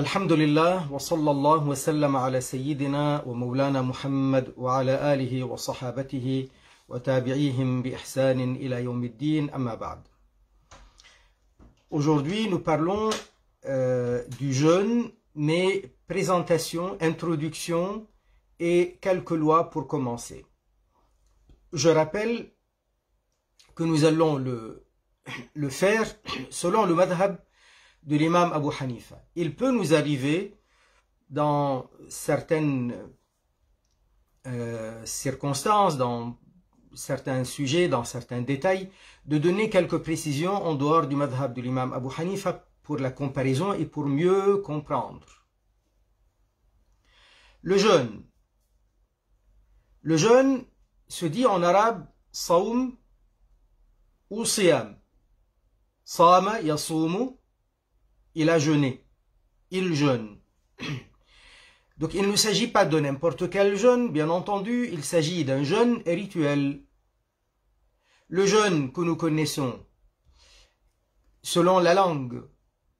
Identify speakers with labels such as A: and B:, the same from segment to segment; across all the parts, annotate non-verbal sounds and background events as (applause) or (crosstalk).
A: الحمد لله وصلى الله وسلم على سيدنا ومولانا محمد وعلى آله وصحابته وتابعيهم بإحسان إلى يوم الدين أما بعد Aujourd'hui, nous parlons euh, du jeûne, mais présentation, introduction et quelques lois pour commencer. Je rappelle que nous allons le, le faire selon le madhab de l'imam Abu Hanifa. Il peut nous arriver, dans certaines euh, circonstances, dans certains sujets, dans certains détails, de donner quelques précisions en dehors du madhab de l'imam Abu Hanifa pour la comparaison et pour mieux comprendre. Le jeûne. Le jeûne se dit en arabe saum ou siyam. Sama yasumu il a jeûné, il jeûne. (clears throat) Donc il ne s'agit pas de n'importe quel jeûne, bien entendu, il s'agit d'un jeûne rituel. Le jeûne que nous connaissons, selon la langue,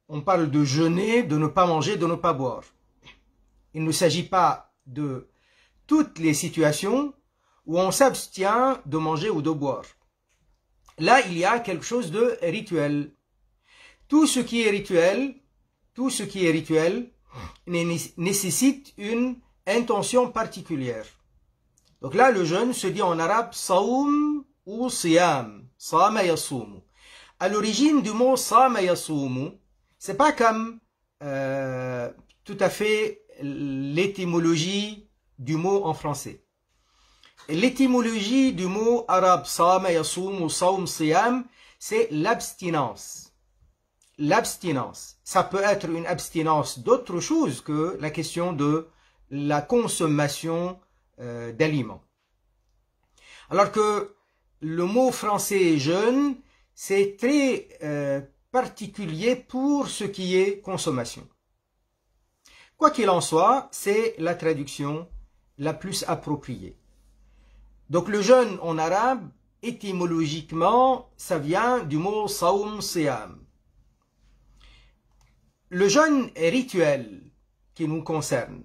A: on parle de jeûner, de ne pas manger, de ne pas boire. Il ne s'agit pas de toutes les situations où on s'abstient de manger ou de boire. Là, il y a quelque chose de rituel. Tout ce qui est rituel, tout ce qui est rituel nécessite une intention particulière. Donc là, le jeûne se dit en arabe saum ou siyam, sama À l'origine du mot sama ce c'est pas comme euh, tout à fait l'étymologie du mot en français. L'étymologie du mot arabe sama ou « saum siyam, c'est l'abstinence l'abstinence. Ça peut être une abstinence d'autre chose que la question de la consommation euh, d'aliments. Alors que le mot français jeûne, c'est très euh, particulier pour ce qui est consommation. Quoi qu'il en soit, c'est la traduction la plus appropriée. Donc le jeûne en arabe, étymologiquement, ça vient du mot saum siyam, le jeûne rituel qui nous concerne,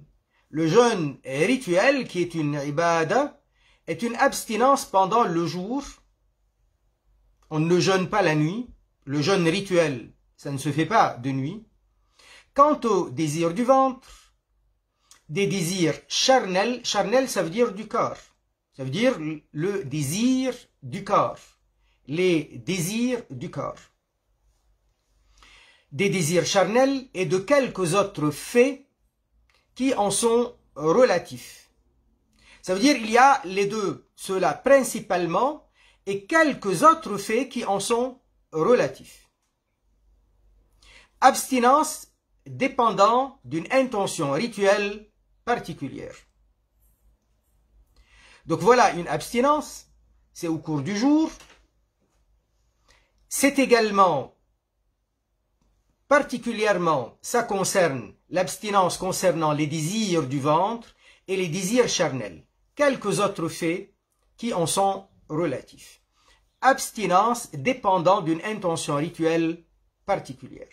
A: le jeûne rituel qui est une ibada, est une abstinence pendant le jour. On ne jeûne pas la nuit. Le jeûne rituel, ça ne se fait pas de nuit. Quant au désir du ventre, des désirs charnels, charnels ça veut dire du corps, ça veut dire le désir du corps, les désirs du corps des désirs charnels et de quelques autres faits qui en sont relatifs. Ça veut dire qu'il y a les deux, cela principalement, et quelques autres faits qui en sont relatifs. Abstinence dépendant d'une intention rituelle particulière. Donc voilà une abstinence, c'est au cours du jour. C'est également Particulièrement, ça concerne l'abstinence concernant les désirs du ventre et les désirs charnels. Quelques autres faits qui en sont relatifs. Abstinence dépendant d'une intention rituelle particulière.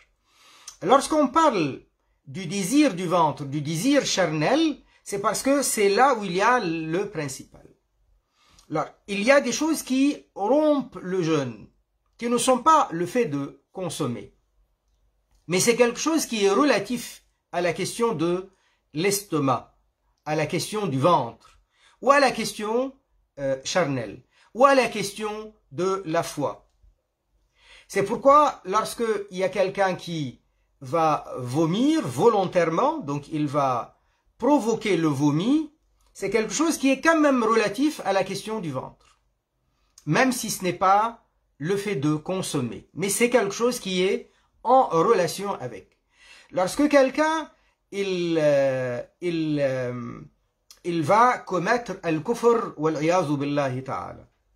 A: Lorsqu'on parle du désir du ventre, du désir charnel, c'est parce que c'est là où il y a le principal. Alors, il y a des choses qui rompent le jeûne, qui ne sont pas le fait de consommer. Mais c'est quelque chose qui est relatif à la question de l'estomac, à la question du ventre, ou à la question euh, charnelle, ou à la question de la foi. C'est pourquoi lorsqu'il y a quelqu'un qui va vomir volontairement, donc il va provoquer le vomi, c'est quelque chose qui est quand même relatif à la question du ventre. Même si ce n'est pas le fait de consommer. Mais c'est quelque chose qui est en relation avec. Lorsque quelqu'un, il, euh, euh, il, va commettre al kufr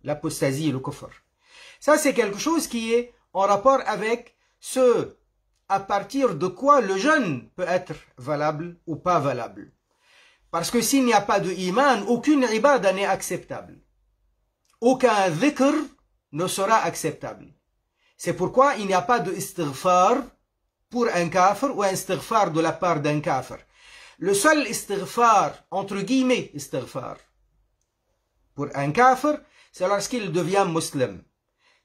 A: l'apostasie, le kufr. Ça, c'est quelque chose qui est en rapport avec ce à partir de quoi le jeûne peut être valable ou pas valable. Parce que s'il n'y a pas de iman, aucune ibada n'est acceptable. Aucun dhikr ne sera acceptable. C'est pourquoi il n'y a pas de istighfar pour un kafir ou un istighfar de la part d'un kafir. Le seul istighfar, entre guillemets istighfar, pour un kafir, c'est lorsqu'il devient musulman.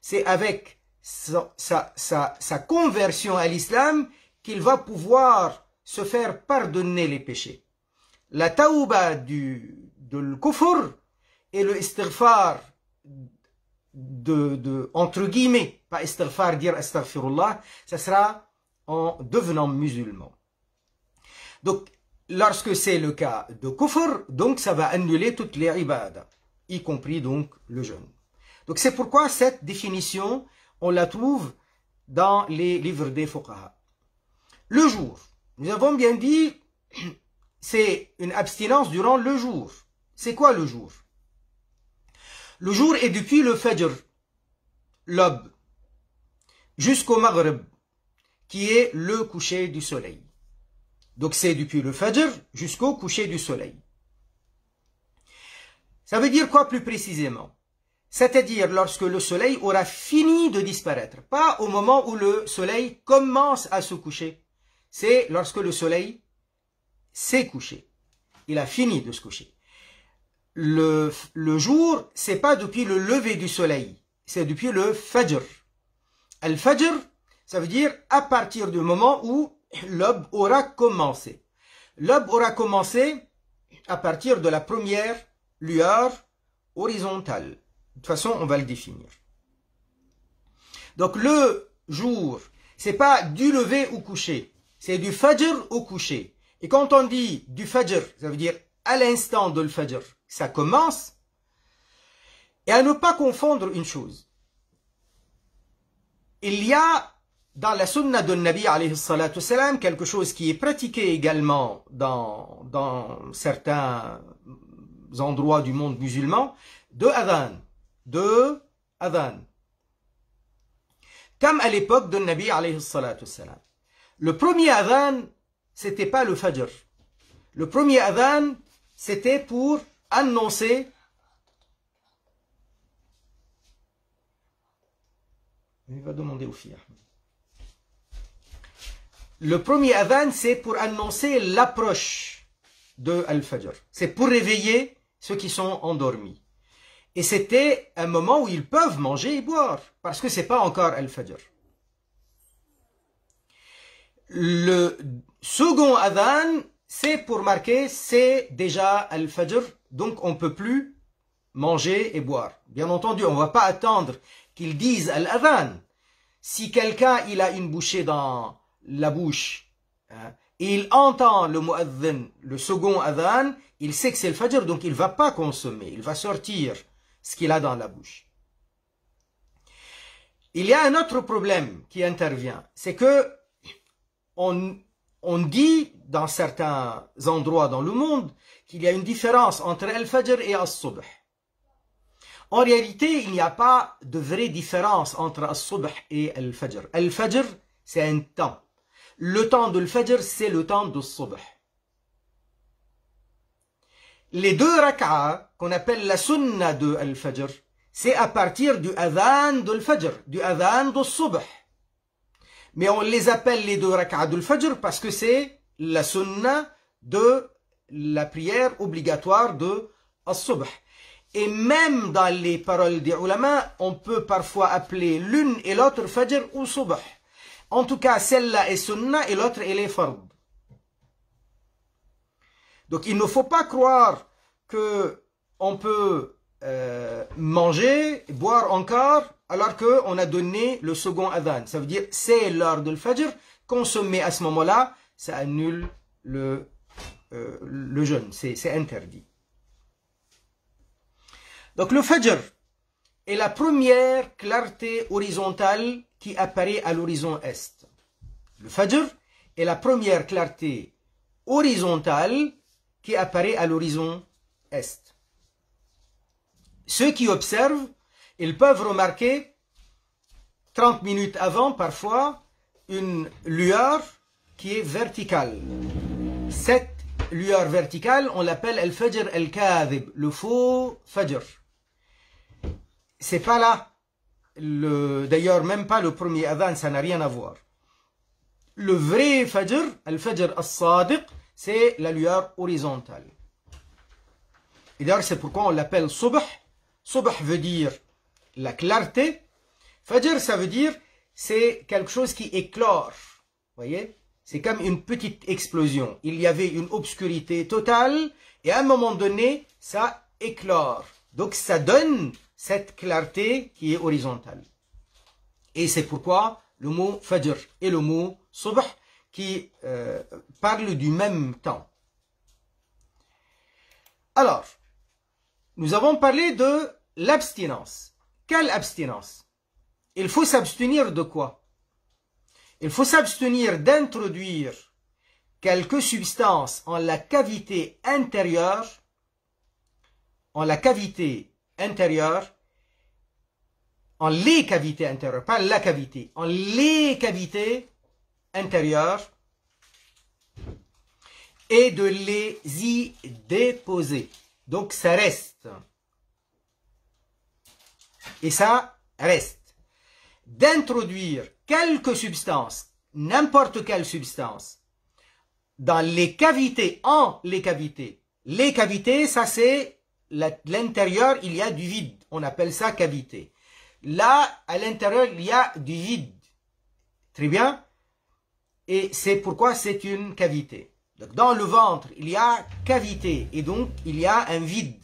A: C'est avec sa, conversion à l'islam qu'il va pouvoir se faire pardonner les péchés. La taouba du, de et le istighfar de, de, entre guillemets, pas istighfar, dire astaghfirullah, ça sera en devenant musulman. Donc, lorsque c'est le cas de kufr, donc ça va annuler toutes les ibadahs, y compris donc le jeûne. Donc c'est pourquoi cette définition, on la trouve dans les livres des fuqaha. Le jour, nous avons bien dit, (clears throat) c'est une abstinence durant le jour. C'est quoi le jour le jour est depuis le Fajr, l'aube, jusqu'au Maghreb, qui est le coucher du soleil. Donc c'est depuis le Fajr jusqu'au coucher du soleil. Ça veut dire quoi plus précisément C'est-à-dire lorsque le soleil aura fini de disparaître, pas au moment où le soleil commence à se coucher, c'est lorsque le soleil s'est couché. Il a fini de se coucher le, le jour, c'est pas depuis le lever du soleil, c'est depuis le fajr. Al-fajr, ça veut dire à partir du moment où l'aube aura commencé. L'aube aura commencé à partir de la première lueur horizontale. De toute façon, on va le définir. Donc le jour, c'est pas du lever au coucher, c'est du fajr au coucher. Et quand on dit du fajr, ça veut dire à l'instant de le fajr ça commence, et à ne pas confondre une chose. Il y a dans la sunna de Nabi alayhi salam, quelque chose qui est pratiqué également dans, certains endroits du monde musulman, de adhan, de adhan. Comme à l'époque de Nabi alayhi salam. Le premier adhan, c'était pas le fajr. Le premier adhan, c'était pour annoncer Il va demander au fiah. Le premier avan c'est pour annoncer l'approche de Al-Fajr. C'est pour réveiller ceux qui sont endormis. Et c'était un moment où ils peuvent manger et boire, parce que ce n'est pas encore Al-Fajr. Le second avan c'est pour marquer, c'est déjà Al-Fajr, donc on ne peut plus manger et boire. Bien entendu, on ne va pas attendre qu'ils disent Al-Adhan. Si quelqu'un il a une bouchée dans la bouche, hein, et il entend le le second adhan, il sait que c'est le fajr, donc il ne va pas consommer, il va sortir ce qu'il a dans la bouche. Il y a un autre problème qui intervient, c'est que on, on dit dans certains endroits dans le monde qu'il y a une différence entre Al-Fajr et As-Subh. En réalité, il n'y a pas de vraie différence entre As-Subh et Al-Fajr. Al-Fajr, c'est un temps. Le temps de Al-Fajr, c'est le temps de Subh. Les deux rak'a qu'on appelle la sunna de Al-Fajr, c'est à partir du adhan de Al-Fajr, du adhan de Subh. Mais on les appelle les deux rak'ah du fajr parce que c'est la sunna de la prière obligatoire de As-Subh. Et même dans les paroles des ulama, on peut parfois appeler l'une et l'autre Fajr ou Subh. En tout cas, celle-là est Sunna et l'autre elle est Fard. Donc il ne faut pas croire que on peut euh, manger, boire encore, alors qu'on a donné le second adhan. Ça veut dire, c'est l'heure de Fajr, consommer à ce moment-là, ça annule le, euh, le jeûne, c'est interdit. Donc le fajr est la première clarté horizontale qui apparaît à l'horizon est. Le fajr est la première clarté horizontale qui apparaît à l'horizon est. Ceux qui observent, ils peuvent remarquer 30 minutes avant parfois une lueur qui est verticale. Cette lueur verticale, on l'appelle el fajr el kadhib, le faux fajr. C'est pas là. D'ailleurs, même pas le premier adhan, ça n'a rien à voir. Le vrai fajr, el fajr al-sadiq, c'est la lueur horizontale. Et d'ailleurs, c'est pourquoi on l'appelle subh, Subh veut dire la clarté. Fajr, ça veut dire c'est quelque chose qui éclore. voyez C'est comme une petite explosion. Il y avait une obscurité totale et à un moment donné, ça éclore. Donc ça donne cette clarté qui est horizontale. Et c'est pourquoi le mot Fajr et le mot Subh qui euh, parlent du même temps. Alors, nous avons parlé de l'abstinence. Quelle abstinence Il faut s'abstenir de quoi Il faut s'abstenir d'introduire quelque substance en la cavité intérieure, en la cavité intérieure, en les cavités intérieures, pas la cavité, en les cavités intérieures, et de les y déposer. Donc ça reste. Et ça reste. D'introduire quelques substances, n'importe quelle substance, dans les cavités, en les cavités. Les cavités, ça c'est l'intérieur, il y a du vide. On appelle ça cavité. Là, à l'intérieur, il y a du vide. Très bien. Et c'est pourquoi c'est une cavité. Donc dans le ventre, il y a cavité et donc il y a un vide.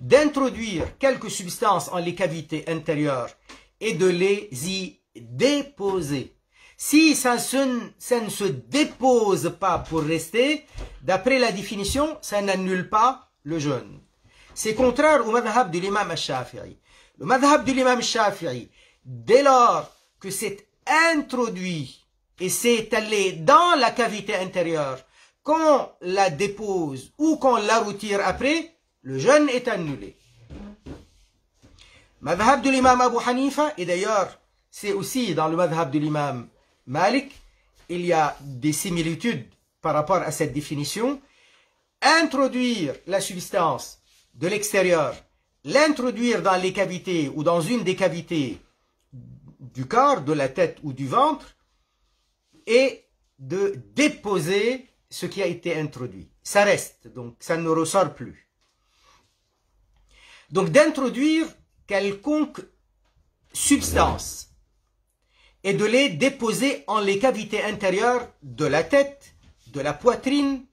A: D'introduire quelques substances en les cavités intérieures et de les y déposer. Si ça, ne se dépose pas pour rester, d'après la définition, ça n'annule pas le jeûne. C'est contraire au madhab de l'imam al-Shafi'i. Le madhab de l'imam al-Shafi'i, dès lors que c'est introduit et c'est allé dans la cavité intérieure, qu'on la dépose ou qu'on la retire après, le jeûne est annulé. Madhab de l'imam Abu Hanifa, et d'ailleurs, c'est aussi dans le madhab de l'imam Malik, il y a des similitudes par rapport à cette définition. Introduire la substance de l'extérieur, l'introduire dans les cavités ou dans une des cavités du corps, de la tête ou du ventre, et de déposer ce qui a été introduit. Ça reste, donc ça ne ressort plus. Donc d'introduire quelconque substance et de les déposer en les cavités intérieures de la tête, de la poitrine,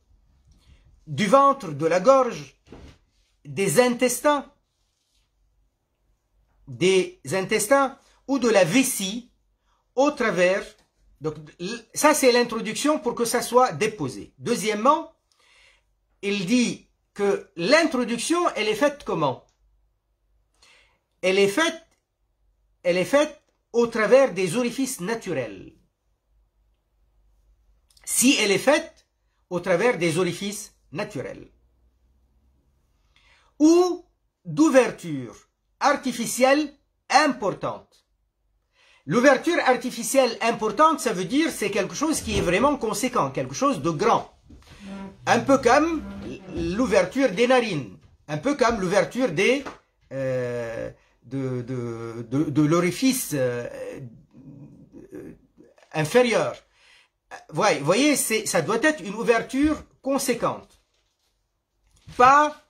A: du ventre, de la gorge, des intestins, des intestins ou de la vessie au travers donc, ça, c'est l'introduction pour que ça soit déposé. Deuxièmement, il dit que l'introduction, elle est faite comment Elle est faite, elle est faite au travers des orifices naturels. Si elle est faite au travers des orifices naturels. Ou d'ouverture artificielle importante. L'ouverture artificielle importante, ça veut dire c'est quelque chose qui est vraiment conséquent, quelque chose de grand. Un peu comme l'ouverture des narines, un peu comme l'ouverture des euh, de, l'orifice euh, euh, inférieur. Vous voyez ça doit être une ouverture conséquente. Pas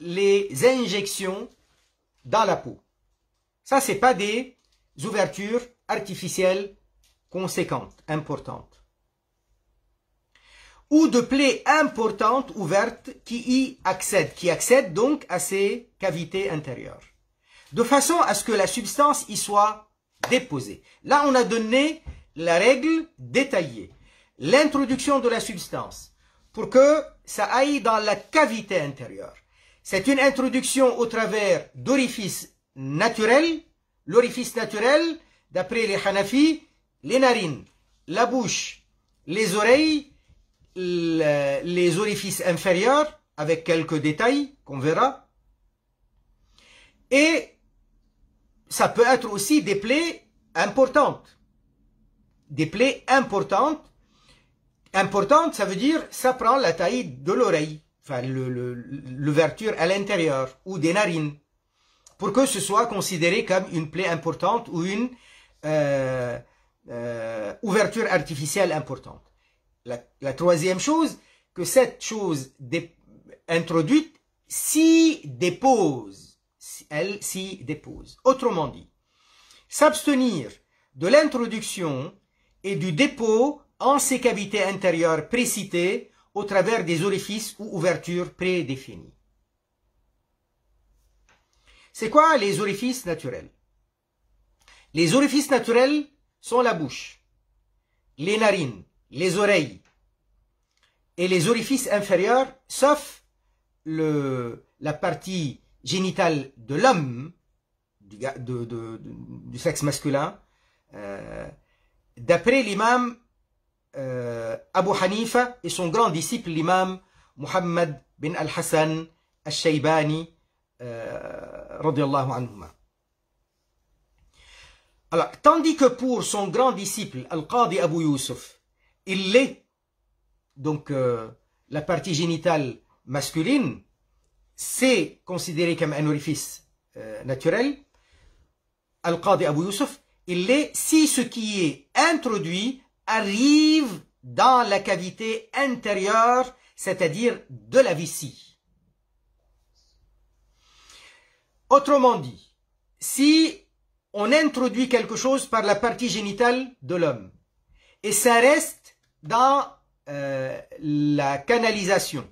A: les injections dans la peau. Ça, c'est pas des ouvertures artificielles conséquentes, importantes, ou de plaies importantes ouvertes qui y accèdent, qui accèdent donc à ces cavités intérieures, de façon à ce que la substance y soit déposée. Là, on a donné la règle détaillée, l'introduction de la substance, pour que ça aille dans la cavité intérieure. C'est une introduction au travers d'orifices naturels L'orifice naturel, d'après les Hanafis, les narines, la bouche, les oreilles, les orifices inférieurs, avec quelques détails qu'on verra. Et ça peut être aussi des plaies importantes. Des plaies importantes. Importantes, ça veut dire ça prend la taille de l'oreille, enfin l'ouverture à l'intérieur, ou des narines pour que ce soit considéré comme une plaie importante ou une euh, euh, ouverture artificielle importante. La, troisième chose, que cette chose introduite s'y dépose. Elle s'y dépose. Autrement dit, s'abstenir de l'introduction et du dépôt en ces cavités intérieures précitées au travers des orifices ou ouvertures prédéfinies. C'est quoi les orifices naturels Les orifices naturels sont la bouche, les narines, les oreilles et les orifices inférieurs, sauf la partie génitale de l'homme, du, sexe masculin, euh, d'après l'imam euh, Abu Hanifa et son grand disciple l'imam Muhammad bin al-Hassan al shaibani euh, Alors, tandis que pour son grand disciple, Al-Qadi Abu Yusuf, il l'est, donc euh, la partie génitale masculine, c'est considéré comme un orifice euh, naturel. Al-Qadi Abu Yusuf, il l'est si ce qui est introduit arrive dans la cavité intérieure, c'est-à-dire de la vessie. Autrement dit, si on introduit quelque chose par la partie génitale de l'homme, et ça reste dans euh, la canalisation,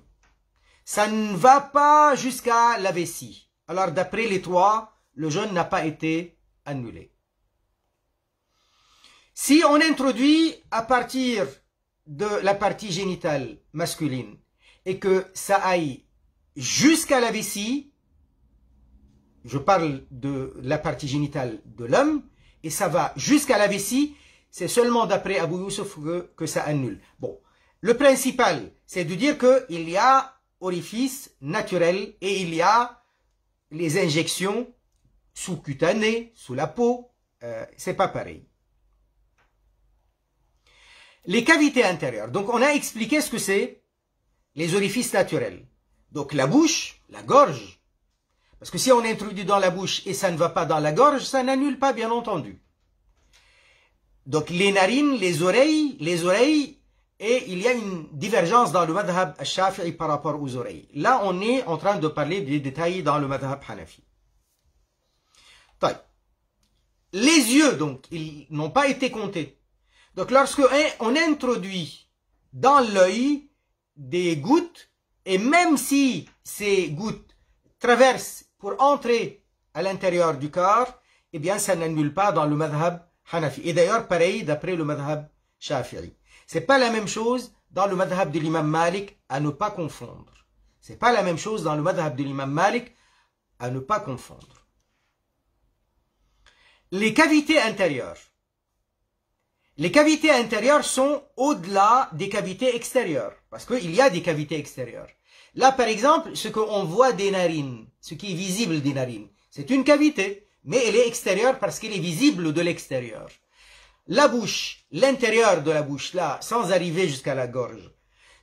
A: ça ne va pas jusqu'à la vessie. Alors d'après les trois, le jeûne n'a pas été annulé. Si on introduit à partir de la partie génitale masculine et que ça aille jusqu'à la vessie, je parle de la partie génitale de l'homme, et ça va jusqu'à la vessie, c'est seulement d'après Abu Youssef que, ça annule. Bon, le principal, c'est de dire qu'il y a orifice naturel et il y a les injections sous-cutanées, sous la peau, euh, c'est pas pareil. Les cavités intérieures. Donc on a expliqué ce que c'est les orifices naturels. Donc la bouche, la gorge, parce que si on introduit dans la bouche et ça ne va pas dans la gorge, ça n'annule pas, bien entendu. Donc les narines, les oreilles, les oreilles, et il y a une divergence dans le madhab shafi'i par rapport aux oreilles. Là, on est en train de parler des détails dans le madhab hanafi. Les yeux, donc, ils n'ont pas été comptés. Donc, lorsque on introduit dans l'œil des gouttes, et même si ces gouttes traversent pour entrer à l'intérieur du corps, eh bien, ça n'annule pas dans le madhab Hanafi. Et d'ailleurs, pareil d'après le madhab Shafi'i. C'est pas la même chose dans le madhab de l'imam Malik à ne pas confondre. C'est pas la même chose dans le madhab de l'imam Malik à ne pas confondre. Les cavités intérieures. Les cavités intérieures sont au-delà des cavités extérieures, parce qu'il y a des cavités extérieures. Là, par exemple, ce qu'on voit des narines, ce qui est visible des narines, c'est une cavité, mais elle est extérieure parce qu'elle est visible de l'extérieur. La bouche, l'intérieur de la bouche, là, sans arriver jusqu'à la gorge.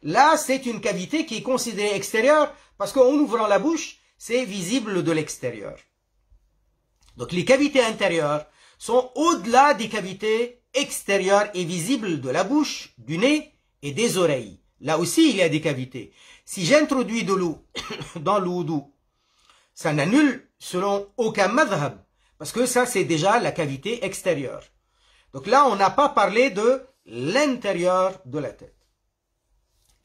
A: Là, c'est une cavité qui est considérée extérieure parce qu'en ouvrant la bouche, c'est visible de l'extérieur. Donc les cavités intérieures sont au-delà des cavités extérieures et visibles de la bouche, du nez et des oreilles. Là aussi, il y a des cavités. Si j'introduis de l'eau (coughs) dans l'oudou, ça n'annule selon aucun madhab, parce que ça c'est déjà la cavité extérieure. Donc là, on n'a pas parlé de l'intérieur de la tête.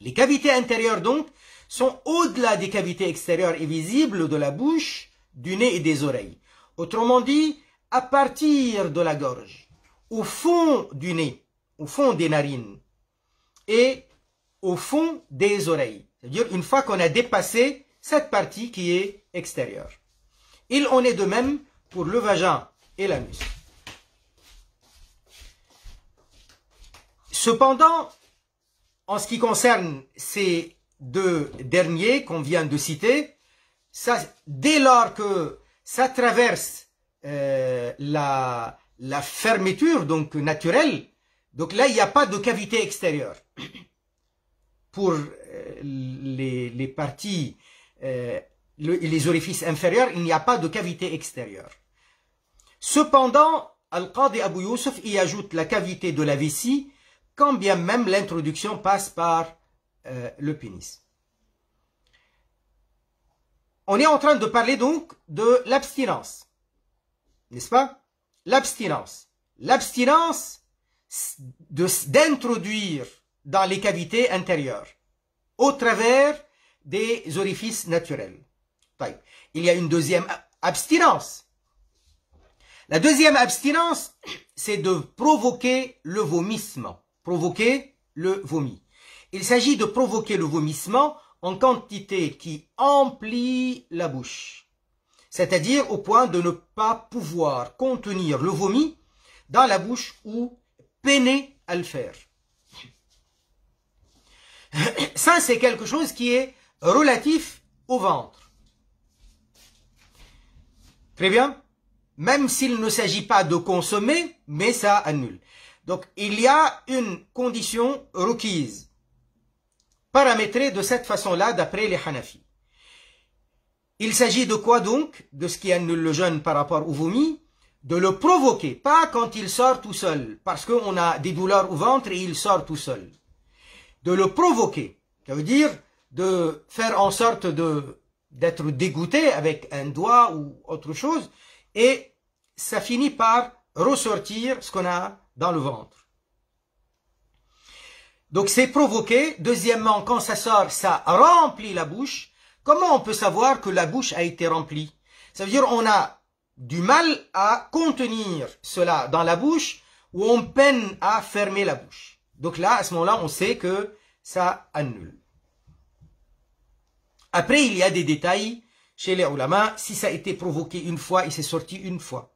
A: Les cavités intérieures donc sont au-delà des cavités extérieures et visibles de la bouche, du nez et des oreilles. Autrement dit, à partir de la gorge, au fond du nez, au fond des narines et au fond des oreilles. C'est-à-dire une fois qu'on a dépassé cette partie qui est extérieure. Il en est de même pour le vagin et l'anus. Cependant, en ce qui concerne ces deux derniers qu'on vient de citer, ça, dès lors que ça traverse euh, la, la fermeture donc naturelle, donc là il n'y a pas de cavité extérieure pour euh, les, parties euh, les orifices inférieurs, il n'y a pas de cavité extérieure. Cependant, Al-Qadi Abu Youssef y ajoute la cavité de la vessie, quand bien même l'introduction passe par euh, le pénis. On est en train de parler donc de l'abstinence. N'est-ce pas L'abstinence. L'abstinence d'introduire dans les cavités intérieures, au travers des orifices naturels. Il y a une deuxième abstinence. La deuxième abstinence, c'est de provoquer le vomissement, provoquer le vomi. Il s'agit de provoquer le vomissement en quantité qui emplit la bouche, c'est-à-dire au point de ne pas pouvoir contenir le vomi dans la bouche ou peiner à le faire. Ça, c'est quelque chose qui est relatif au ventre. Très bien Même s'il ne s'agit pas de consommer, mais ça annule. Donc, il y a une condition requise, paramétrée de cette façon-là, d'après les Hanafis. Il s'agit de quoi donc De ce qui annule le jeûne par rapport au vomi De le provoquer, pas quand il sort tout seul, parce qu'on a des douleurs au ventre et il sort tout seul de le provoquer. Ça veut dire de faire en sorte de d'être dégoûté avec un doigt ou autre chose, et ça finit par ressortir ce qu'on a dans le ventre. Donc c'est provoqué. Deuxièmement, quand ça sort, ça remplit la bouche. Comment on peut savoir que la bouche a été remplie Ça veut dire on a du mal à contenir cela dans la bouche ou on peine à fermer la bouche. Donc là, à ce moment-là, on sait que ça annule. Après, il y a des détails chez les ulama. Si ça a été provoqué une fois, il s'est sorti une fois,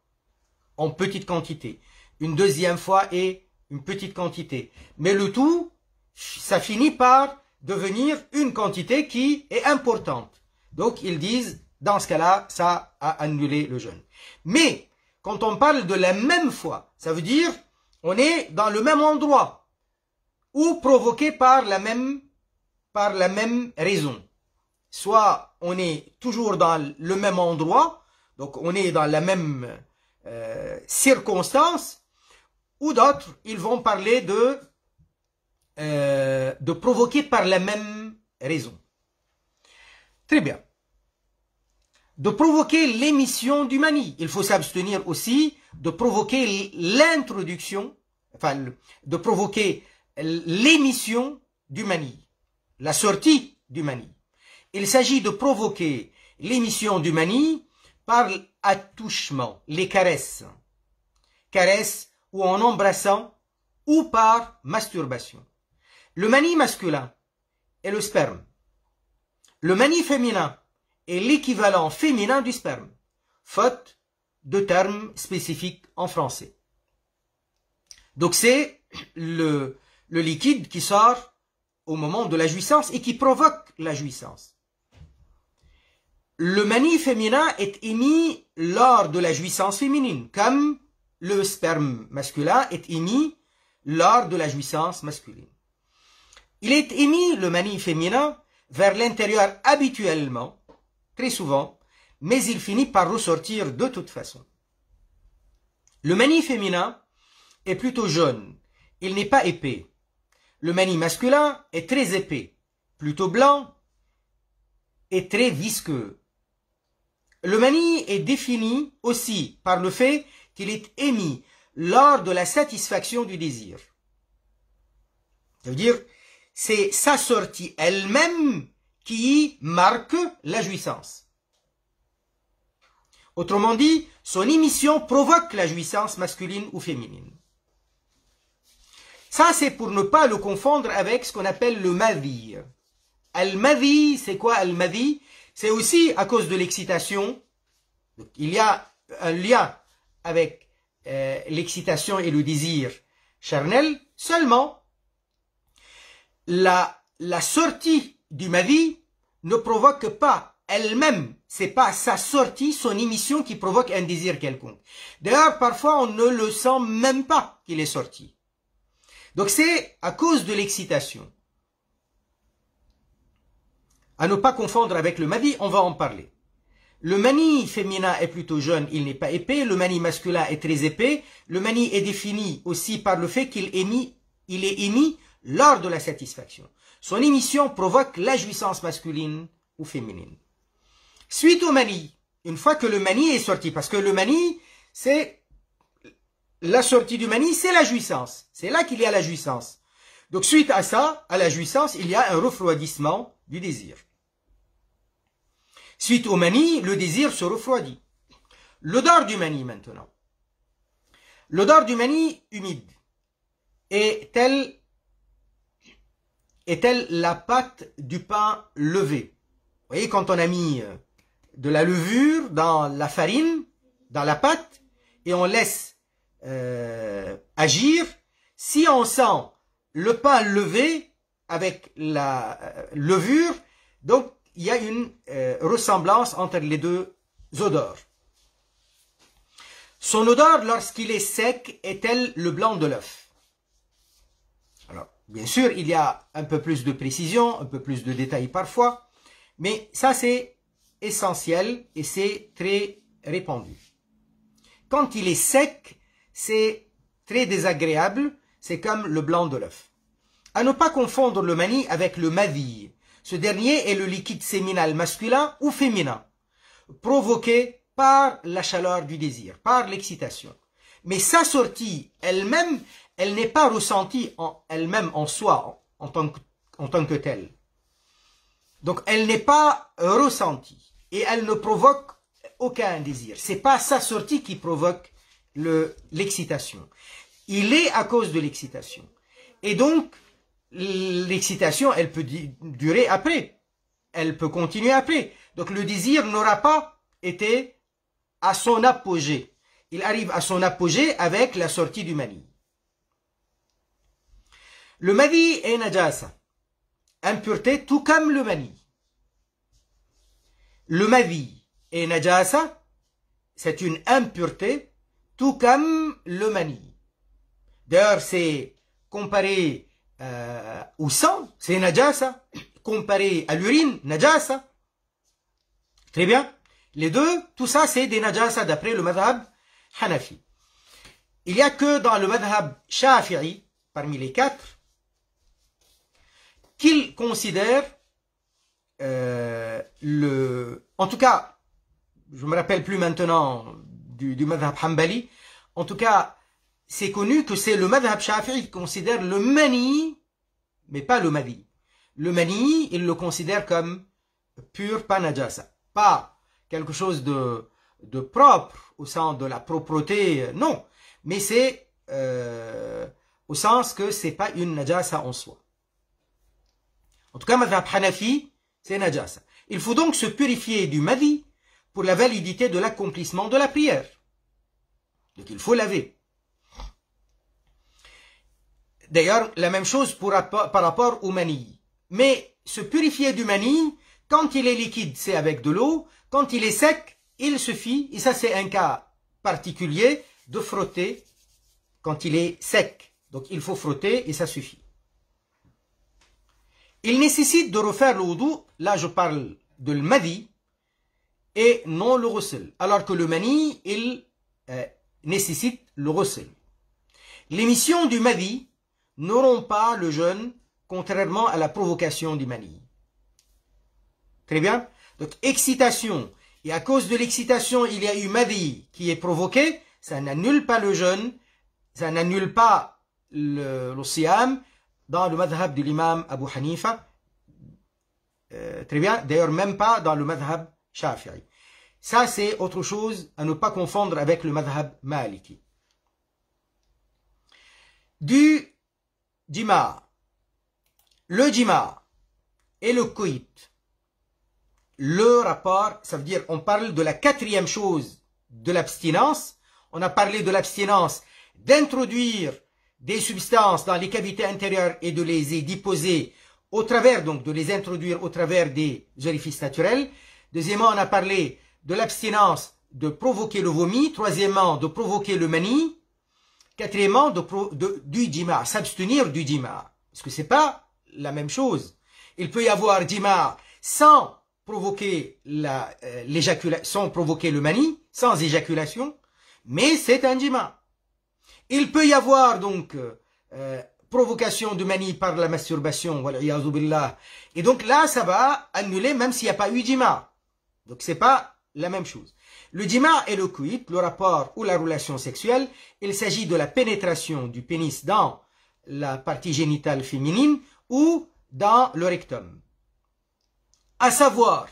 A: en petite quantité. Une deuxième fois et une petite quantité. Mais le tout, ça finit par devenir une quantité qui est importante. Donc ils disent, dans ce cas-là, ça a annulé le jeûne. Mais quand on parle de la même fois, ça veut dire on est dans le même endroit ou provoqué par la même, par la même raison. Soit on est toujours dans le même endroit, donc on est dans la même euh, circonstance, ou d'autres, ils vont parler de, euh, de provoquer par la même raison. Très bien. De provoquer l'émission du mani. Il faut s'abstenir aussi de provoquer l'introduction, enfin, de provoquer l'émission du Mani, la sortie du Mani. Il s'agit de provoquer l'émission du Mani par l'attouchement, les caresses. Caresses ou en embrassant ou par masturbation. Le Mani masculin est le sperme. Le Mani féminin est l'équivalent féminin du sperme, faute de termes spécifiques en français. Donc c'est le, le liquide qui sort au moment de la jouissance et qui provoque la jouissance. Le mani féminin est émis lors de la jouissance féminine, comme le sperme masculin est émis lors de la jouissance masculine. Il est émis, le mani féminin, vers l'intérieur habituellement, très souvent, mais il finit par ressortir de toute façon. Le mani féminin est plutôt jaune, il n'est pas épais. Le mani masculin est très épais, plutôt blanc et très visqueux. Le mani est défini aussi par le fait qu'il est émis lors de la satisfaction du désir. cest à dire, c'est sa sortie elle-même qui marque la jouissance. Autrement dit, son émission provoque la jouissance masculine ou féminine. Ça, c'est pour ne pas le confondre avec ce qu'on appelle le mavi. Al-madhi, c'est quoi al-madhi C'est aussi à cause de l'excitation. Il y a un lien avec euh, l'excitation et le désir charnel. Seulement, la, sortie du mavi ne provoque pas elle-même, c'est pas sa sortie, son émission qui provoque un désir quelconque. D'ailleurs, parfois, on ne le sent même pas qu'il est sorti. Donc c'est à cause de l'excitation. À ne pas confondre avec le mani, on va en parler. Le mani féminin est plutôt jeune, il n'est pas épais. Le mani masculin est très épais. Le mani est défini aussi par le fait qu'il il est émis lors de la satisfaction. Son émission provoque la jouissance masculine ou féminine. Suite au mani, une fois que le mani est sorti, parce que le mani, c'est la sortie du mani, c'est la jouissance. C'est là qu'il y a la jouissance. Donc suite à ça, à la jouissance, il y a un refroidissement du désir. Suite au mani, le désir se refroidit. L'odeur du mani maintenant. L'odeur du mani humide est telle, est telle la pâte du pain levé. Vous voyez, quand on a mis euh, de la levure dans la farine, dans la pâte, et on laisse euh, agir si on sent le pain levé avec la euh, levure. Donc, il y a une euh, ressemblance entre les deux odeurs. Son odeur, lorsqu'il est sec, est elle le blanc de l'œuf Alors, bien sûr, il y a un peu plus de précision, un peu plus de détails parfois, mais ça c'est essentiel et c'est très répandu. Quand il est sec, c'est très désagréable, c'est comme le blanc de l'œuf. À ne pas confondre le mani avec le maville Ce dernier est le liquide séminal masculin ou féminin, provoqué par la chaleur du désir, par l'excitation. Mais sa sortie elle-même, elle, n'est pas ressentie en elle-même en soi, en tant, que, en tant que telle. Donc elle n'est pas ressentie et elle ne provoque aucun désir. C'est pas sa sortie qui provoque l'excitation. il est à cause de l'excitation. Et donc, l'excitation, elle peut durer après. Elle peut continuer après. Donc le désir n'aura pas été à son apogée. Il arrive à son apogée avec la sortie du mani. Le mani est najasa, impureté, tout comme le mani. Le Mavi est najasa, c'est une impureté tout comme le mani. D'ailleurs, c'est comparé euh, au sang, c'est najasa, comparé à l'urine, najasa. Très bien. Les deux, tout ça, c'est des najasa d'après le madhab hanafi. Il n'y a que dans le madhab shafi'i, parmi les quatre, qu'il considère euh, le... En tout cas, je me rappelle plus maintenant du, du madhab Hanbali. En tout cas, c'est connu que c'est le madhab Shafi'i qui considère le mani, mais pas le madi. Le mani, il le considère comme pur panajasa, pas quelque chose de, de propre au sens de la propreté, non, mais c'est euh, au sens que c'est pas une najasa en soi. En tout cas, madhab Hanafi, c'est najasa. Il faut donc se purifier du madi pour la validité de l'accomplissement de la prière. Donc il faut laver. D'ailleurs, la même chose par rapport au mani. Mais se purifier du mani, quand il est liquide, c'est avec de l'eau. Quand il est sec, il suffit, et ça c'est un cas particulier, de frotter quand il est sec. Donc il faut frotter et ça suffit. Il nécessite de refaire l'oudou, là je parle de l'madi, et non le ghusl. Alors que le mani, il euh, nécessite le ghusl. Les missions du madi n'auront pas le jeûne, contrairement à la provocation du mani. Très bien Donc, excitation. Et à cause de l'excitation, il y a eu madi qui est provoqué. Ça n'annule pas le jeûne, ça n'annule pas le, le dans le madhab de l'imam Abu Hanifa. Euh, très bien. D'ailleurs, même pas dans le madhab ça, c'est autre chose à ne pas confondre avec le madhab maliki. Du djima, le djima et le coït. Le rapport, ça veut dire, on parle de la quatrième chose de l'abstinence. On a parlé de l'abstinence d'introduire des substances dans les cavités intérieures et de les y déposer au travers, donc de les introduire au travers des orifices naturels. Deuxièmement, on a parlé de l'abstinence de provoquer le vomi. Troisièmement, de provoquer le mani. Quatrièmement, de, du djima, s'abstenir du dima. Parce que c'est pas la même chose. Il peut y avoir dima sans provoquer euh, l'éjaculation, sans provoquer le mani, sans éjaculation, mais c'est un djima. Il peut y avoir donc euh, euh, provocation de mani par la masturbation, et donc là ça va annuler même s'il n'y a pas eu dima. Donc n'est pas la même chose. Le djima et le quit, le rapport ou la relation sexuelle, il s'agit de la pénétration du pénis dans la partie génitale féminine ou dans le rectum. À savoir,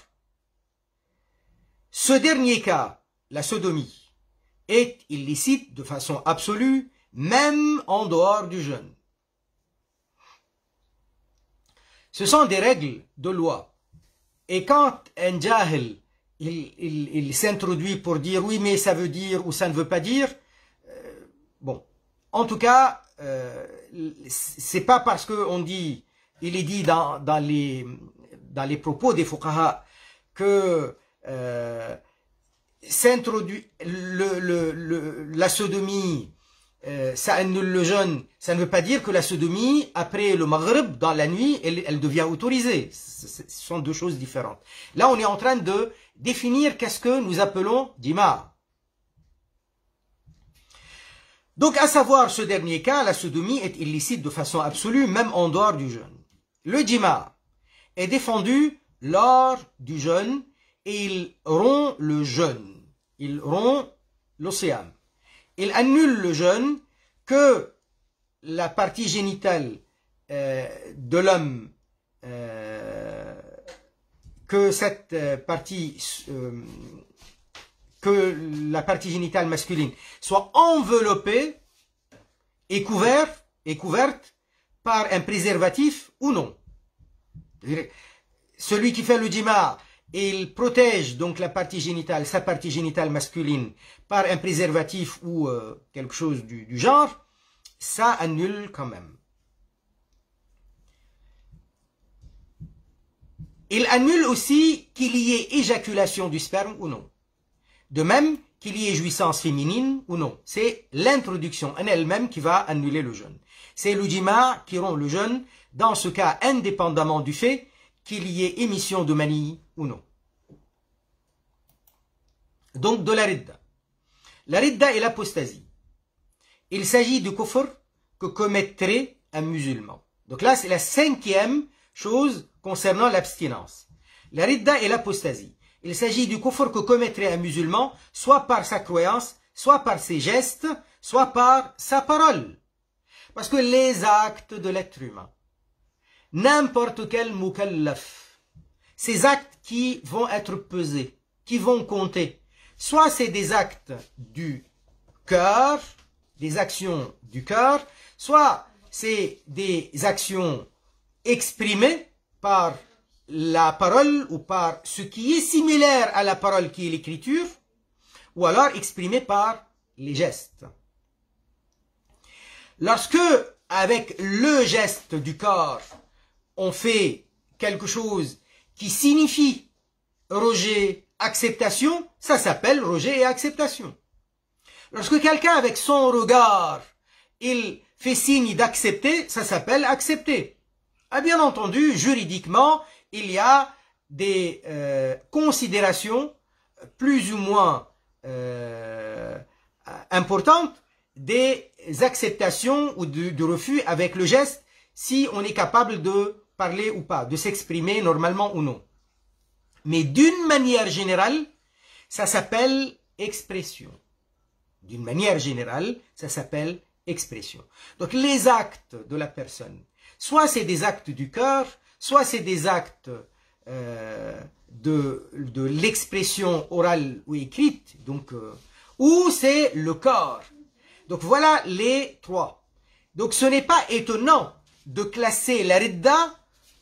A: ce dernier cas, la sodomie, est illicite de façon absolue, même en dehors du jeûne. Ce sont des règles de loi. Et quand un jahil il, s'introduit pour dire oui mais ça veut dire ou ça ne veut pas dire. Euh, bon, en tout cas, euh, c'est pas parce qu'on dit, il est dit dans, les, propos des fouqaha que euh, s'introduit la sodomie euh, ça annule le jeûne, ça ne veut pas dire que la sodomie, après le Maghreb, dans la nuit, elle, devient autorisée. Ce sont deux choses différentes. Là, on est en train de définir qu'est-ce que nous appelons dima. Donc, à savoir ce dernier cas, la sodomie est illicite de façon absolue, même en dehors du jeûne. Le dima est défendu lors du jeûne et il rompt le jeûne. Il rompt l'océan il annule le jeûne que la partie génitale euh, de l'homme, euh, que cette euh, partie, que la partie génitale masculine soit enveloppée et couverte, et couverte par un préservatif ou non. Celui qui fait le djima il protège donc la partie génitale, sa partie génitale masculine, par un préservatif ou euh, quelque chose du, genre, ça annule quand même. Il annule aussi qu'il y ait éjaculation du sperme ou non. De même qu'il y ait jouissance féminine ou non. C'est l'introduction en elle-même qui va annuler le jeûne. C'est l'udima qui rompt le jeûne, dans ce cas indépendamment du fait qu'il y ait émission de manie ou non. Donc de la ridda. La ridda est l'apostasie. Il s'agit du kufr que commettrait un musulman. Donc là, c'est la cinquième chose concernant l'abstinence. La ridda est l'apostasie. Il s'agit du kufr que commettrait un musulman, soit par sa croyance, soit par ses gestes, soit par sa parole. Parce que les actes de l'être humain n'importe quel mukallaf. Ces actes qui vont être pesés, qui vont compter. Soit c'est des actes du cœur, des actions du cœur, soit c'est des actions exprimées par la parole ou par ce qui est similaire à la parole qui est l'écriture, ou alors exprimées par les gestes. Lorsque, avec le geste du corps, on fait quelque chose qui signifie rejet, acceptation, ça s'appelle rejet et acceptation. Lorsque quelqu'un avec son regard, il fait signe d'accepter, ça s'appelle accepter. Ah, bien entendu, juridiquement, il y a des euh, considérations plus ou moins euh, importantes des acceptations ou de du refus avec le geste si on est capable de parler ou pas, de s'exprimer normalement ou non. Mais d'une manière générale, ça s'appelle expression. D'une manière générale, ça s'appelle expression. Donc les actes de la personne, soit c'est des actes du cœur, soit c'est des actes euh, de, de l'expression orale ou écrite, donc, euh, ou c'est le corps. Donc voilà les trois. Donc ce n'est pas étonnant de classer la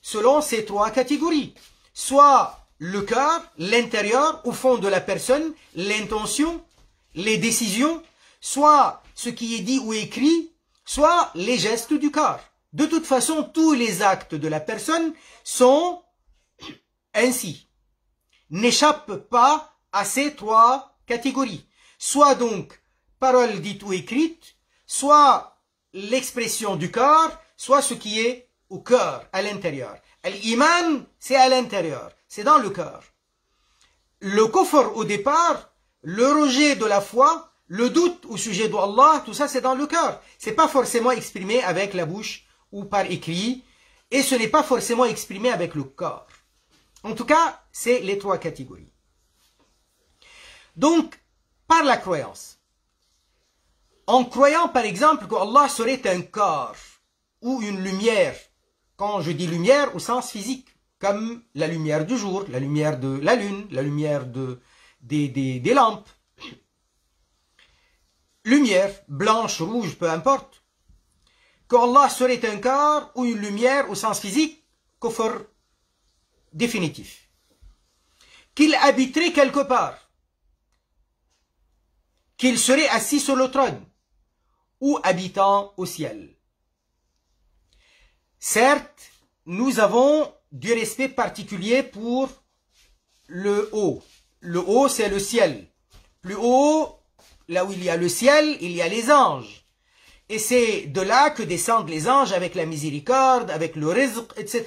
A: selon ces trois catégories. Soit le cœur, l'intérieur, au fond de la personne, l'intention, les décisions, soit ce qui est dit ou écrit, soit les gestes du corps. De toute façon, tous les actes de la personne sont ainsi, n'échappent pas à ces trois catégories. Soit donc parole dite ou écrite, soit l'expression du corps, soit ce qui est au cœur, à l'intérieur. L'iman, c'est à l'intérieur, c'est dans le cœur. Le coffre au départ, le rejet de la foi, le doute au sujet d'Allah, tout ça c'est dans le cœur. C'est pas forcément exprimé avec la bouche ou par écrit, et ce n'est pas forcément exprimé avec le corps. En tout cas, c'est les trois catégories. Donc, par la croyance. En croyant par exemple que Allah serait un corps ou une lumière quand je dis lumière, au sens physique, comme la lumière du jour, la lumière de la lune, la lumière de, des, des lampes. Lumière, blanche, rouge, peu importe. Qu'Allah serait un corps ou une lumière au sens physique, coffre définitif. Qu'il habiterait quelque part. Qu'il serait assis sur le trône ou habitant au ciel. Certes, nous avons du respect particulier pour le haut. Le haut, c'est le ciel. Plus haut, là où il y a le ciel, il y a les anges. Et c'est de là que descendent les anges avec la miséricorde, avec le rizq, etc.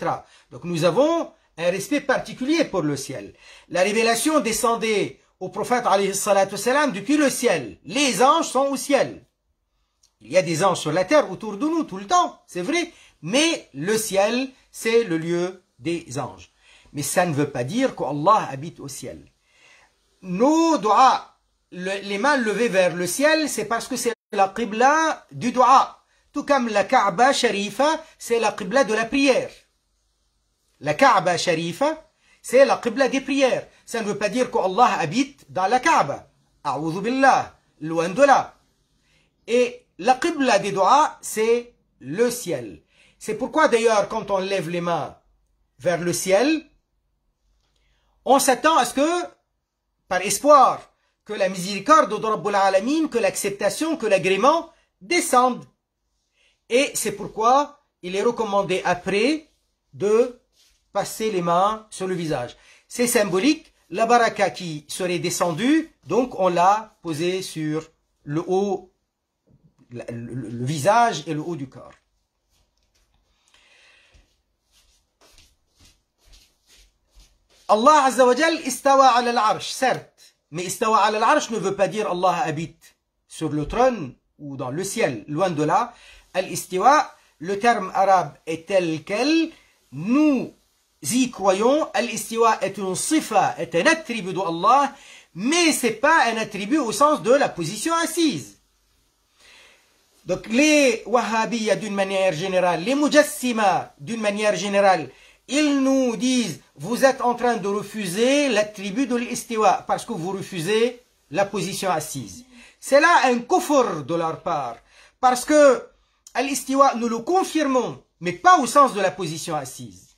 A: Donc nous avons un respect particulier pour le ciel. La révélation descendait au prophète salam depuis le ciel. Les anges sont au ciel. Il y a des anges sur la terre autour de nous tout le temps, c'est vrai, mais le ciel, c'est le lieu des anges. Mais ça ne veut pas dire qu'Allah habite au ciel. Nos doigts, les mains levées vers le ciel, c'est parce que c'est la qibla du doigt. Tout comme la Kaaba Sharifa, c'est la qibla de la prière. La Kaaba Sharifa, c'est la qibla des prières. Ça ne veut pas dire qu'Allah habite dans la Kaaba. A'udhu billah, loin de là. Et la qibla des doigts, c'est le ciel. C'est pourquoi d'ailleurs, quand on lève les mains vers le ciel, on s'attend à ce que, par espoir, que la miséricorde de la que l'acceptation, que l'agrément descendent. Et c'est pourquoi il est recommandé après de passer les mains sur le visage. C'est symbolique, la baraka qui serait descendue, donc on l'a posée sur le haut, le visage et le haut du corps. Allah Azzawajal istawa ala l'arche, certes, mais istawa ala l'arche ne veut pas dire Allah habite sur le trône ou dans le ciel, loin de là. Al-istiwa, le terme arabe est tel quel, nous y croyons, al-istiwa est une sifa, est un attribut d'Allah, mais mais n'est pas un attribut au sens de la position assise. Donc les wahhabis d'une manière générale, les Mujassima d'une manière générale, ils nous disent, vous êtes en train de refuser l'attribut de l'istiwa parce que vous refusez la position assise. C'est là un coffre de leur part. Parce que l'istiwa, nous le confirmons, mais pas au sens de la position assise.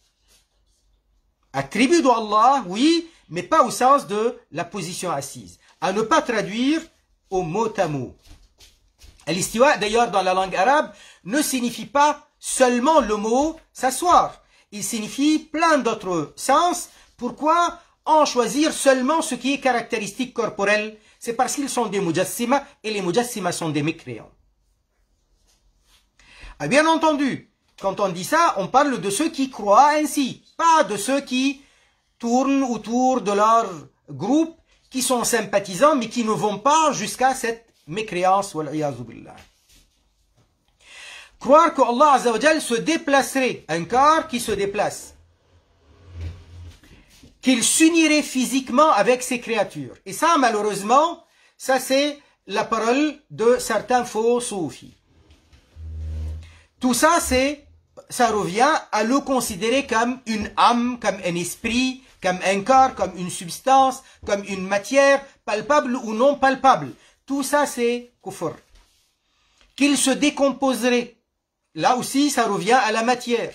A: Attribut de Allah, oui, mais pas au sens de la position assise. À ne pas traduire au mot à mot. L'istiwa, d'ailleurs, dans la langue arabe, ne signifie pas seulement le mot s'asseoir il signifie plein d'autres sens. Pourquoi en choisir seulement ce qui est caractéristique corporelle C'est parce qu'ils sont des mujassima et les mujassima sont des mécréants. Ah, bien entendu, quand on dit ça, on parle de ceux qui croient ainsi, pas de ceux qui tournent autour de leur groupe, qui sont sympathisants, mais qui ne vont pas jusqu'à cette mécréance croire que Allah se déplacerait, un corps qui se déplace, qu'il s'unirait physiquement avec ses créatures. Et ça, malheureusement, ça c'est la parole de certains faux soufis. Tout ça, c'est, ça revient à le considérer comme une âme, comme un esprit, comme un corps, comme une substance, comme une matière, palpable ou non palpable. Tout ça, c'est kufr. Qu'il se décomposerait Là aussi, ça revient à la matière.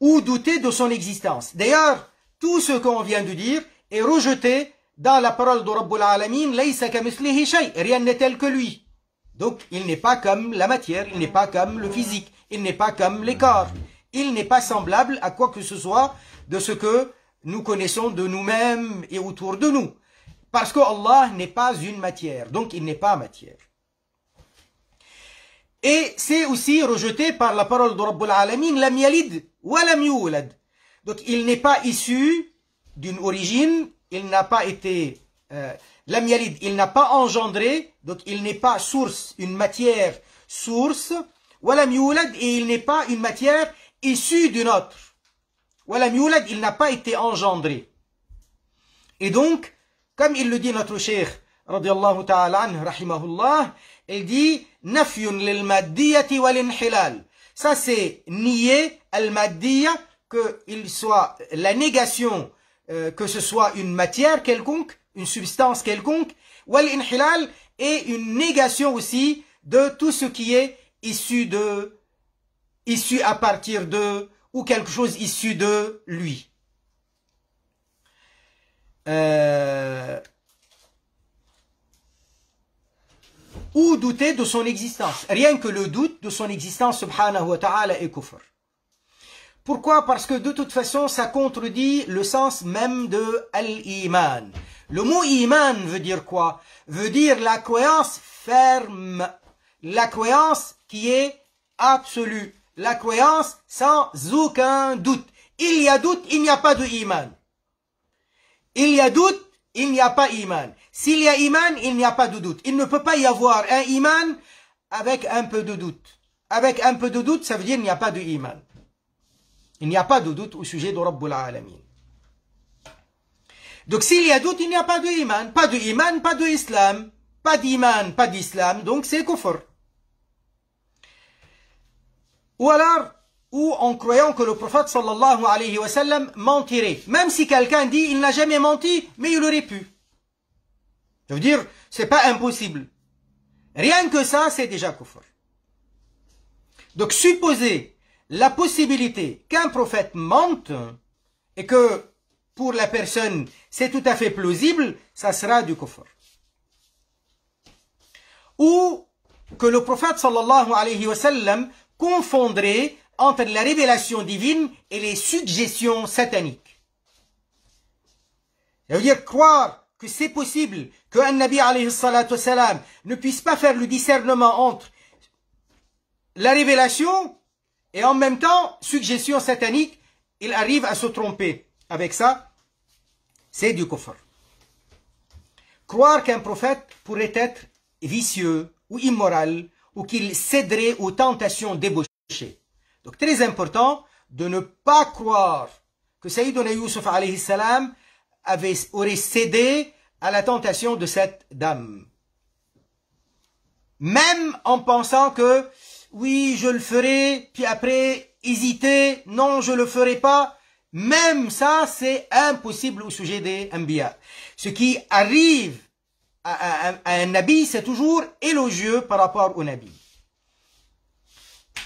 A: Ou douter de son existence. D'ailleurs, tout ce qu'on vient de dire est rejeté dans la parole de Rabbul Alamin, rien n'est tel que lui. Donc, il n'est pas comme la matière, il n'est pas comme le physique, il n'est pas comme les corps. Il n'est pas semblable à quoi que ce soit de ce que nous connaissons de nous-mêmes et autour de nous. Parce que Allah n'est pas une matière, donc il n'est pas matière. Et c'est aussi rejeté par la parole de Rabbul Alamin, la mialid wa la Donc il n'est pas issu d'une origine, il n'a pas été, euh, mialid, il n'a pas engendré, donc il n'est pas source, une matière source, wa la et il n'est pas une matière issue d'une autre. Wa lam il n'a pas été engendré. Et donc, comme il le dit notre cheikh, radiallahu ta'ala, rahimahullah, il dit, nafyun lil wal inhilal. Ça, c'est nier al il soit la négation, euh, que ce soit une matière quelconque, une substance quelconque, wal et une négation aussi de tout ce qui est issu de, issu à partir de, ou quelque chose issu de lui. Euh, ou douter de son existence. Rien que le doute de son existence, subhanahu wa ta'ala, est kufr. Pourquoi Parce que de toute façon, ça contredit le sens même de al-iman. Le mot iman veut dire quoi Veut dire la croyance ferme, la croyance qui est absolue, la croyance sans aucun doute. Il y a doute, il n'y a pas de iman. Il y a doute, il n'y a pas iman. S'il y a iman, il n'y a pas de doute. Il ne peut pas y avoir un iman avec un peu de doute. Avec un peu de doute, ça veut dire qu'il n'y a pas de iman. Il n'y a pas de doute au sujet de Rabbul Alamin. Donc s'il y a doute, il n'y a pas de iman. Pas de iman, pas d'islam Pas d'iman, pas d'islam. Donc c'est kufr. Ou alors, ou en croyant que le prophète sallallahu alayhi wa sallam mentirait. Même si quelqu'un dit il n'a jamais menti, mais il aurait pu. Ça veut dire, c'est pas impossible. Rien que ça, c'est déjà confort. Donc, supposer la possibilité qu'un prophète mente et que pour la personne, c'est tout à fait plausible, ça sera du confort. Ou que le prophète sallallahu alayhi wa sallam confondrait entre la révélation divine et les suggestions sataniques. Ça veut dire croire que c'est possible que un Nabi ne puisse pas faire le discernement entre la révélation et en même temps suggestion satanique, il arrive à se tromper. Avec ça, c'est du coffre. Croire qu'un prophète pourrait être vicieux ou immoral ou qu'il céderait aux tentations débauchées. Donc très important de ne pas croire que Sayyidina Yusuf alayhi aurait cédé à la tentation de cette dame. Même en pensant que, oui, je le ferai, puis après, hésiter, non, je le ferai pas. Même ça, c'est impossible au sujet des MBA. Ce qui arrive à, à un Nabi, c'est toujours élogieux par rapport au Nabi.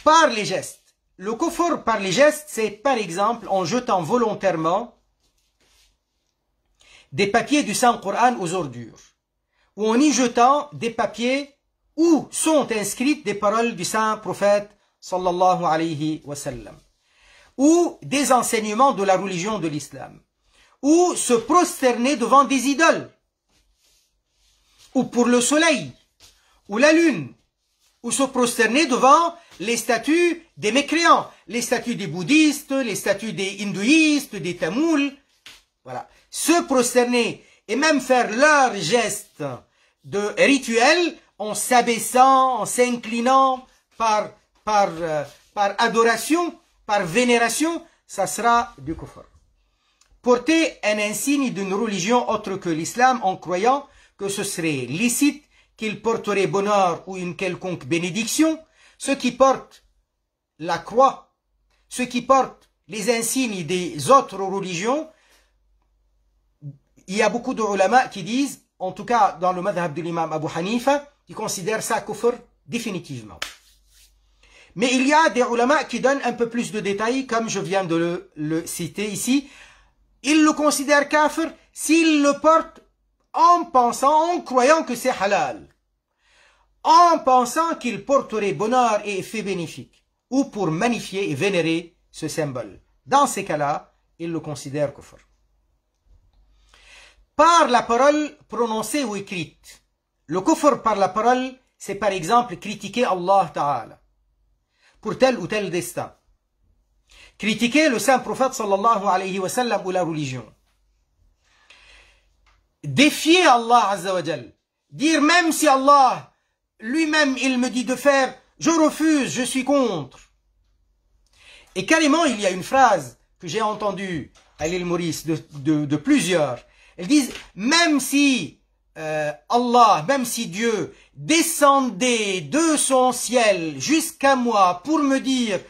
A: Par les gestes. Le confort par les gestes, c'est par exemple en jetant volontairement des papiers du Saint-Coran aux ordures, ou en y jetant des papiers où sont inscrites des paroles du Saint-Prophète sallallahu ou des enseignements de la religion de l'islam, ou se prosterner devant des idoles, ou pour le soleil, ou la lune, ou se prosterner devant les statues des mécréants, les statues des bouddhistes, les statues des hindouistes, des tamouls. Voilà se prosterner et même faire leurs gestes de rituel en s'abaissant, en s'inclinant par, euh, adoration, par vénération, ça sera du confort. Porter un insigne d'une religion autre que l'islam en croyant que ce serait licite, qu'il porterait bonheur ou une quelconque bénédiction, ceux qui portent la croix, ceux qui portent les insignes des autres religions il y a beaucoup de qui disent, en tout cas dans le madhab de l'imam Abu Hanifa, qui considèrent ça kufr définitivement. Mais il y a des ulama qui donnent un peu plus de détails, comme je viens de le, citer ici. Ils le considèrent kafir s'ils le portent en pensant, en croyant que c'est halal. En pensant qu'il porterait bonheur et effet bénéfique. Ou pour magnifier et vénérer ce symbole. Dans ces cas-là, ils le considèrent kufr par la parole prononcée ou écrite. Le kufr par la parole, c'est par exemple critiquer Allah Ta'ala pour tel ou tel destin. Critiquer le saint prophète sallallahu alayhi wa sallam ou la religion. Défier Allah Azza wa Dire même si Allah lui-même il me dit de faire, je refuse, je suis contre. Et carrément, il y a une phrase que j'ai entendue à l'île Maurice de plusieurs elles disent, même si euh, Allah, même si Dieu descendait de son ciel jusqu'à moi pour me dire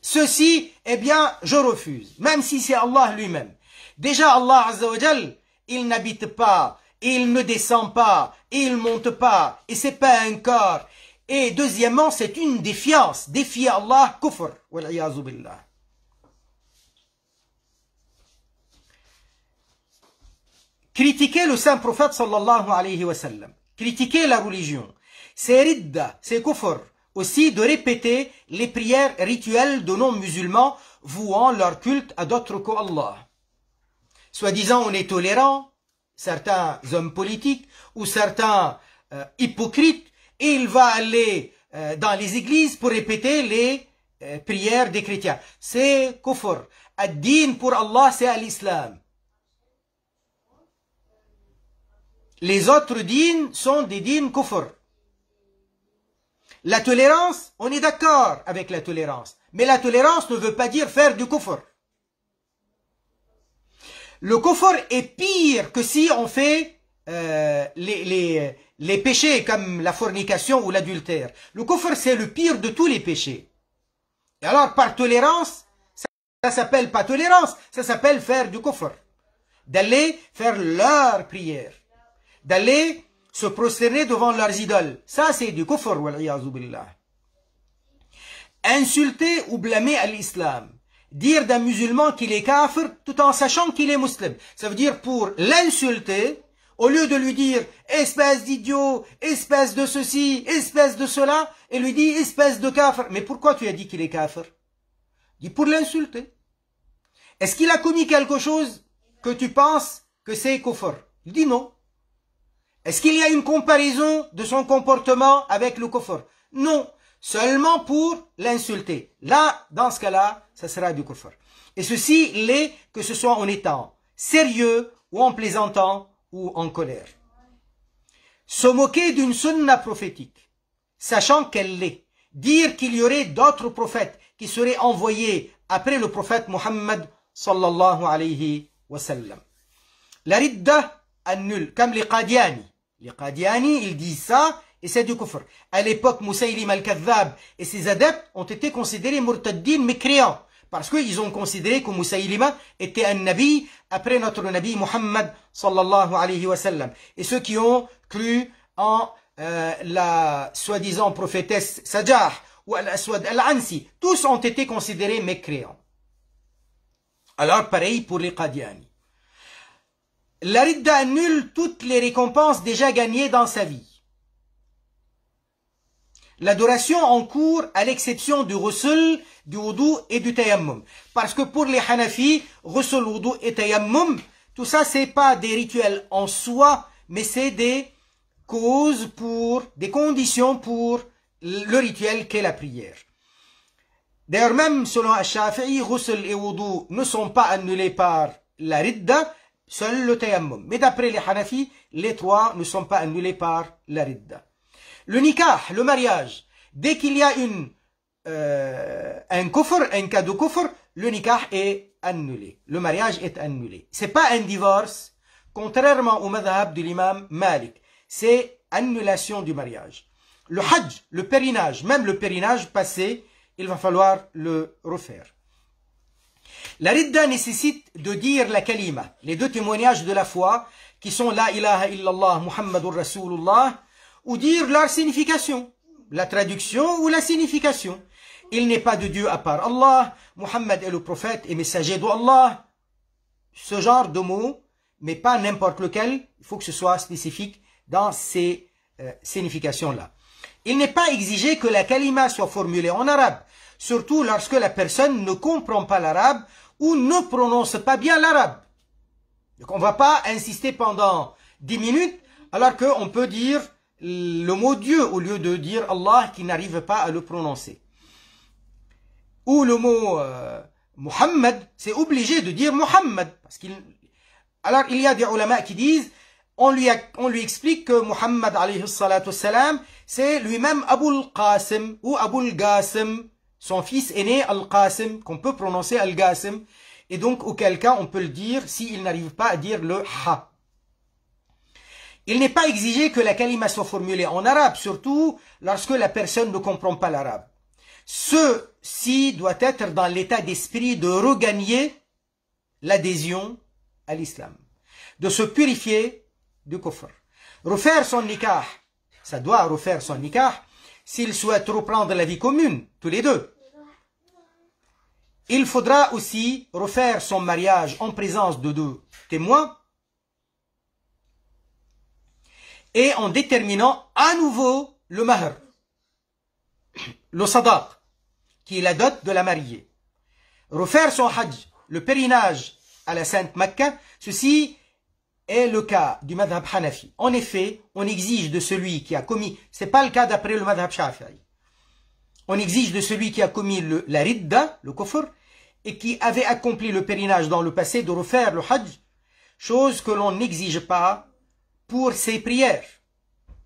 A: ceci, eh bien, je refuse. Même si c'est Allah lui-même. Déjà, Allah Azzawajal, il n'habite pas, il ne descend pas, il monte pas, et c'est pas un corps. Et deuxièmement, c'est une défiance. Défier Allah, kufr. Critiquer le saint prophète sallallahu alayhi wa sallam, critiquer la religion, c'est ridda, c'est kufr. Aussi de répéter les prières rituelles de non-musulmans vouant leur culte à d'autres qu'Allah. Soi-disant on est tolérant, certains hommes politiques ou certains euh, hypocrites, et il va aller euh, dans les églises pour répéter les euh, prières des chrétiens. C'est kufr. Ad-din pour Allah, c'est l'islam. Les autres dînes sont des dînes kufr. La tolérance, on est d'accord avec la tolérance. Mais la tolérance ne veut pas dire faire du kufr. Le kufr est pire que si on fait euh, les, les, les péchés comme la fornication ou l'adultère. Le kufr, c'est le pire de tous les péchés. Et alors, par tolérance, ça s'appelle pas tolérance, ça s'appelle faire du kufr. D'aller faire leur prière d'aller se prosterner devant leurs idoles. Ça, c'est du kufr, billah. Insulter ou blâmer à l'islam. Dire d'un musulman qu'il est kafir tout en sachant qu'il est musulman. Ça veut dire pour l'insulter, au lieu de lui dire espèce d'idiot, espèce de ceci, espèce de cela, et lui dit espèce de kafir. Mais pourquoi tu as dit qu'il est kafir dit pour l'insulter. Est-ce qu'il a commis quelque chose que tu penses que c'est kufr Il dit non. Est-ce qu'il y a une comparaison de son comportement avec le kufr Non, seulement pour l'insulter. Là, dans ce cas-là, ce sera du kufr. Et ceci l'est que ce soit en étant sérieux ou en plaisantant ou en colère. Se moquer d'une sunna prophétique, sachant qu'elle l'est, dire qu'il y aurait d'autres prophètes qui seraient envoyés après le prophète Mohammed sallallahu alayhi wa sallam. La ridda annul, comme les les Qadiani, ils disent ça, et c'est du kufr. À l'époque, Moussaïlim al-Kadhab et ses adeptes ont été considérés murtaddin mécréants. Parce qu'ils ont considéré que Moussaïlima était un nabi après notre nabi Muhammad sallallahu alayhi wa sallam. Et ceux qui ont cru en euh, la soi-disant prophétesse Sajah ou Al-Aswad Al-Ansi, tous ont été considérés mécréants. Alors pareil pour les Qadiani. La ridda annule toutes les récompenses déjà gagnées dans sa vie. L'adoration en cours à l'exception du Rusul, du wudu et du tayammum. Parce que pour les Hanafis, Rusul, wudu et tayammum, tout ça c'est pas des rituels en soi, mais c'est des causes pour, des conditions pour le rituel qu'est la prière. D'ailleurs même selon Ash-Shafi'i, et wudu ne sont pas annulés par la ridda, Seul le tayammum. Mais d'après les Hanafis, les trois ne sont pas annulés par la ridda. Le nikah, le mariage, dès qu'il y a une, euh, un kufr, un cas de le nikah est annulé. Le mariage est annulé. C'est pas un divorce, contrairement au madhab de l'imam Malik. C'est annulation du mariage. Le hajj, le périnage, même le périnage passé, il va falloir le refaire. La ridda nécessite de dire la kalima, les deux témoignages de la foi, qui sont la ilaha illallah Muhammadur Rasulullah, ou dire leur signification, la traduction ou la signification. Il n'est pas de Dieu à part Allah, Muhammad est le prophète et messager de Allah. Ce genre de mots, mais pas n'importe lequel, il faut que ce soit spécifique dans ces euh, significations-là. Il n'est pas exigé que la kalima soit formulée en arabe, surtout lorsque la personne ne comprend pas l'arabe ou ne prononce pas bien l'arabe. Donc on ne va pas insister pendant 10 minutes alors qu'on peut dire le mot Dieu au lieu de dire Allah qui n'arrive pas à le prononcer. Ou le mot euh, Muhammad, c'est obligé de dire Muhammad. Parce qu'il... Alors il y a des ulama qui disent, on lui, on lui explique que Muhammad c'est lui-même Abul Qasim ou Abul Qasim son fils aîné, Al-Qasim, qu'on peut prononcer Al-Qasim, et donc auquel cas on peut le dire s'il n'arrive pas à dire le ha. Il n'est pas exigé que la kalima soit formulée en arabe, surtout lorsque la personne ne comprend pas l'arabe. Ceci doit être dans l'état d'esprit de regagner l'adhésion à l'islam, de se purifier du coffre Refaire son nikah, ça doit refaire son nikah s'il souhaite reprendre la vie commune, tous les deux. Il faudra aussi refaire son mariage en présence de deux témoins et en déterminant à nouveau le mahr, le sadaq, qui est la dot de la mariée. Refaire son hajj, le pèlerinage à la Sainte Mecca, ceci est le cas du madhab Hanafi. En effet, on exige de celui qui a commis, c'est pas le cas d'après le madhab Shafi'i. On exige de celui qui a commis la ridda, le kofr, et qui avait accompli le pèlerinage dans le passé de refaire le hajj, chose que l'on n'exige pas pour ces prières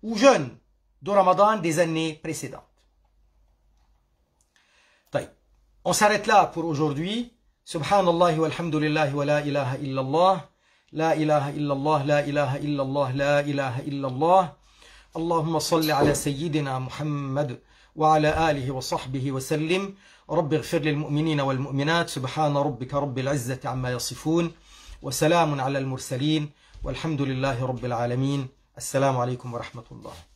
A: ou jeûnes de Ramadan des années précédentes. On s'arrête là pour aujourd'hui. Subhanallah wa alhamdulillah wa la ilaha illallah. لا إله إلا الله لا إله إلا الله لا إله إلا الله اللهم صل wa ala محمد wa آله wa sallim, رب اغفر للمؤمنين والمؤمنات سبحان ربك رب العزة عما يصفون وسلام على المرسلين والحمد لله رب العالمين السلام عليكم ورحمة الله